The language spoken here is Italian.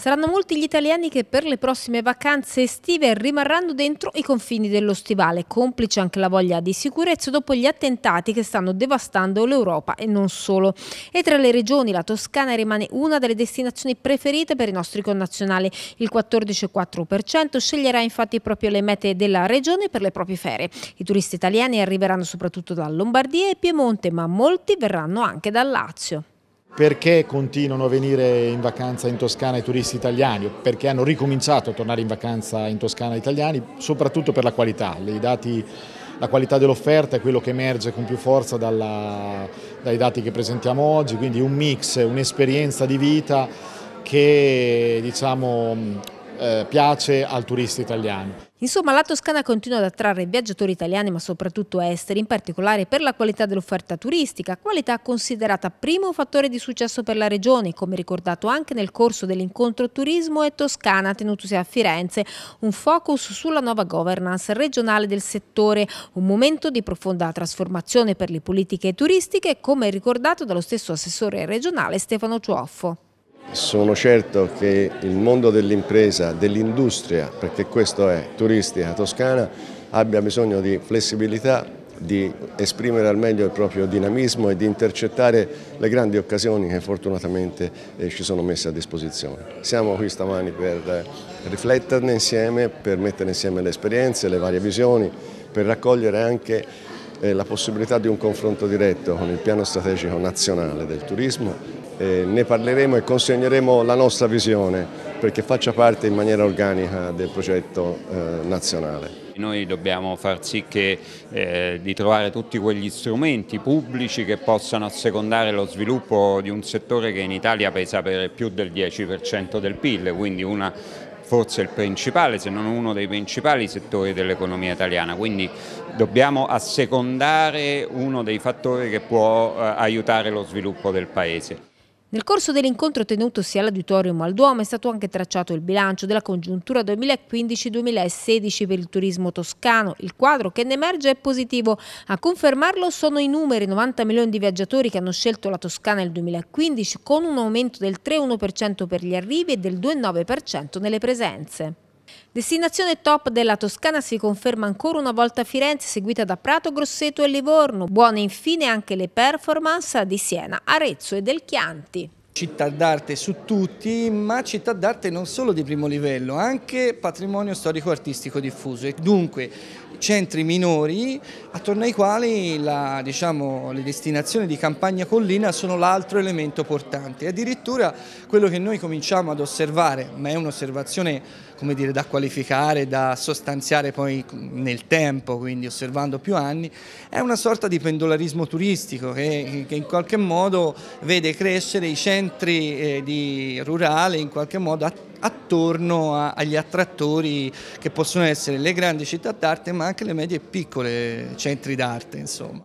Saranno molti gli italiani che per le prossime vacanze estive rimarranno dentro i confini dello stivale, complice anche la voglia di sicurezza dopo gli attentati che stanno devastando l'Europa e non solo. E tra le regioni la Toscana rimane una delle destinazioni preferite per i nostri connazionali. Il 14,4% sceglierà infatti proprio le mete della regione per le proprie ferie. I turisti italiani arriveranno soprattutto da Lombardia e Piemonte, ma molti verranno anche dal Lazio. Perché continuano a venire in vacanza in Toscana i turisti italiani? Perché hanno ricominciato a tornare in vacanza in Toscana italiani, soprattutto per la qualità. Dati, la qualità dell'offerta è quello che emerge con più forza dalla, dai dati che presentiamo oggi, quindi un mix, un'esperienza di vita che diciamo, eh, piace al turista italiano. Insomma, la Toscana continua ad attrarre viaggiatori italiani ma soprattutto esteri, in particolare per la qualità dell'offerta turistica, qualità considerata primo fattore di successo per la regione, come ricordato anche nel corso dell'incontro Turismo e Toscana tenutosi a Firenze, un focus sulla nuova governance regionale del settore, un momento di profonda trasformazione per le politiche turistiche, come ricordato dallo stesso assessore regionale Stefano Cioffo. Sono certo che il mondo dell'impresa, dell'industria, perché questo è turistica toscana, abbia bisogno di flessibilità, di esprimere al meglio il proprio dinamismo e di intercettare le grandi occasioni che fortunatamente eh, ci sono messe a disposizione. Siamo qui stamani per rifletterne insieme, per mettere insieme le esperienze, le varie visioni, per raccogliere anche eh, la possibilità di un confronto diretto con il piano strategico nazionale del turismo eh, ne parleremo e consegneremo la nostra visione perché faccia parte in maniera organica del progetto eh, nazionale. Noi dobbiamo far sì che, eh, di trovare tutti quegli strumenti pubblici che possano assecondare lo sviluppo di un settore che in Italia pesa per più del 10% del PIL, quindi una forse il principale, se non uno dei principali settori dell'economia italiana, quindi dobbiamo assecondare uno dei fattori che può eh, aiutare lo sviluppo del Paese. Nel corso dell'incontro tenutosi all'Auditorium al Duomo è stato anche tracciato il bilancio della congiuntura 2015-2016 per il turismo toscano. Il quadro che ne emerge è positivo. A confermarlo sono i numeri 90 milioni di viaggiatori che hanno scelto la Toscana nel 2015 con un aumento del 3,1% per gli arrivi e del 2,9% nelle presenze. Destinazione top della Toscana si conferma ancora una volta Firenze, seguita da Prato, Grosseto e Livorno. Buone infine anche le performance di Siena, Arezzo e del Chianti. Città d'arte su tutti, ma città d'arte non solo di primo livello, anche patrimonio storico-artistico diffuso e dunque centri minori attorno ai quali la, diciamo, le destinazioni di campagna collina sono l'altro elemento portante. Addirittura quello che noi cominciamo ad osservare, ma è un'osservazione da qualificare, da sostanziare poi nel tempo, quindi osservando più anni, è una sorta di pendolarismo turistico che, che in qualche modo vede crescere i centri centri eh, di, rurali in qualche modo attivi attorno a, agli attrattori che possono essere le grandi città d'arte ma anche le medie e piccole centri d'arte insomma.